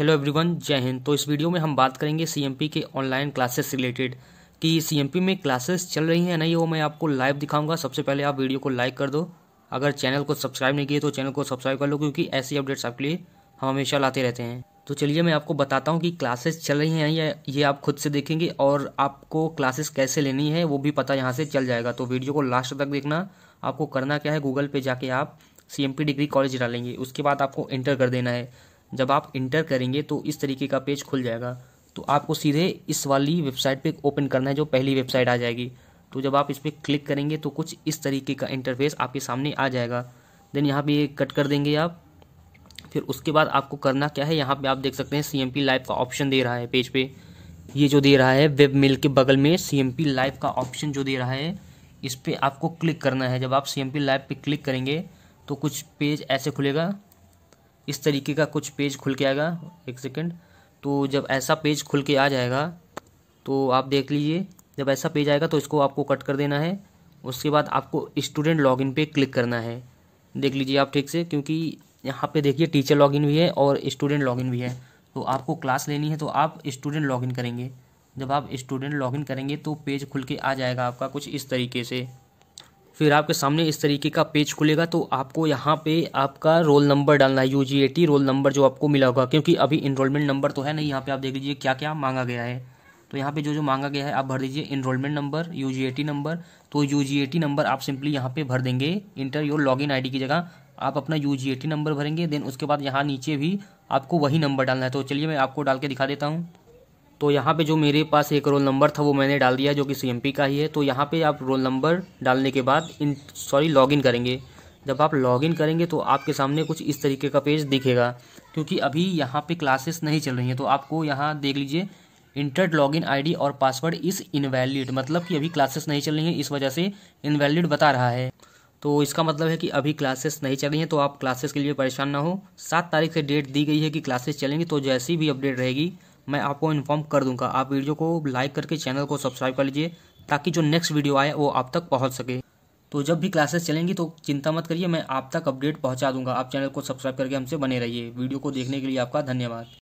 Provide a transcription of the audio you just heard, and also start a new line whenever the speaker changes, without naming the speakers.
hello everyone जय हिंद तो इस वीडियो में हम बात करेंगे सीएमपी के ऑनलाइन क्लासेस रिलेटेड कि सीएमपी में क्लासेस चल रही हैं नहीं वो मैं आपको लाइव दिखाऊंगा सबसे पहले आप वीडियो को लाइक कर दो अगर चैनल को सब्सक्राइब नहीं किए तो चैनल को सब्सक्राइब कर लो क्योंकि ऐसी अपडेट्स आपके लिए हम हमेशा लाते रहते हैं तो चलिए मैं आपको बताता हूँ कि क्लासेस चल रही हैं या ये आप खुद से देखेंगे और आपको क्लासेस कैसे लेनी है वो भी पता यहाँ से चल जाएगा तो वीडियो को लास्ट तक देखना आपको करना क्या है गूगल पे जाके आप C M P degree college डालेंगे उसके बाद आपको इंटर कर देना है जब आप इंटर करेंगे तो इस तरीके का पेज खुल जाएगा तो आपको सीधे इस वाली वेबसाइट पे ओपन करना है जो पहली वेबसाइट आ जाएगी तो जब आप इस पर क्लिक करेंगे तो कुछ इस तरीके का इंटरफेस आपके सामने आ जाएगा देन यहाँ पे कट कर देंगे आप फिर उसके बाद आपको करना क्या है यहाँ पे आप देख सकते हैं सी एम लाइव का ऑप्शन दे रहा है पेज पे ये जो दे रहा है वेब मेल के बगल में सी एम पी लाइव का ऑप्शन जो दे रहा है इस पर आपको क्लिक करना है जब आप सी एम पी लाइव पर क्लिक करेंगे तो कुछ पेज ऐसे खुलेगा इस तरीके का कुछ पेज खुल के आएगा एक सेकेंड तो जब ऐसा पेज खुल के आ जाएगा तो आप देख लीजिए जब ऐसा पेज आएगा तो इसको आपको कट कर देना है उसके बाद आपको स्टूडेंट लॉगिन पे क्लिक करना है देख लीजिए आप ठीक से क्योंकि यहाँ पे देखिए टीचर लॉगिन भी है और स्टूडेंट लॉगिन भी है तो आपको क्लास लेनी है तो आप स्टूडेंट लॉगिन करेंगे जब आप स्टूडेंट लॉगिन करेंगे तो पेज खुल के आ जाएगा आपका कुछ इस तरीके से फिर आपके सामने इस तरीके का पेज खुलेगा तो आपको यहाँ पे आपका रोल नंबर डालना है यू रोल नंबर जो आपको मिला होगा क्योंकि अभी इनरोलमेंट नंबर तो है नहीं यहाँ पे आप देख लीजिए क्या क्या मांगा गया है तो यहाँ पे जो जो मांगा गया है आप भर दीजिए इनरोलमेंट नंबर यू नंबर तो यू नंबर आप सिंपली यहाँ पे भर देंगे इंटर योर लॉग इन की जगह आप अपना यू नंबर भरेंगे देन उसके बाद यहाँ नीचे भी आपको वही नंबर डालना है तो चलिए मैं आपको डाल के दिखा देता हूँ तो यहाँ पे जो मेरे पास एक रोल नंबर था वो मैंने डाल दिया जो कि सी का ही है तो यहाँ पे आप रोल नंबर डालने के बाद इन सॉरी लॉगिन करेंगे जब आप लॉगिन करेंगे तो आपके सामने कुछ इस तरीके का पेज दिखेगा क्योंकि अभी यहाँ पे क्लासेस नहीं चल रही हैं तो आपको यहाँ देख लीजिए इंटर्ड लॉगिन आईडी और पासवर्ड इस इनवैलिड मतलब कि अभी क्लासेस नहीं चल रही हैं इस वजह से इनवैलिड बता रहा है तो इसका मतलब है कि अभी क्लासेस नहीं चल रही हैं तो आप क्लासेस के लिए परेशान ना हो सात तारीख से डेट दी गई है कि क्लासेस चलेंगी तो जैसी भी अपडेट रहेगी मैं आपको इन्फॉर्म कर दूंगा आप वीडियो को लाइक करके चैनल को सब्सक्राइब कर लीजिए ताकि जो नेक्स्ट वीडियो आए वो आप तक पहुँच सके तो जब भी क्लासेस चलेंगी तो चिंता मत करिए मैं आप तक अपडेट पहुंचा दूंगा आप चैनल को सब्सक्राइब करके हमसे बने रहिए वीडियो को देखने के लिए आपका धन्यवाद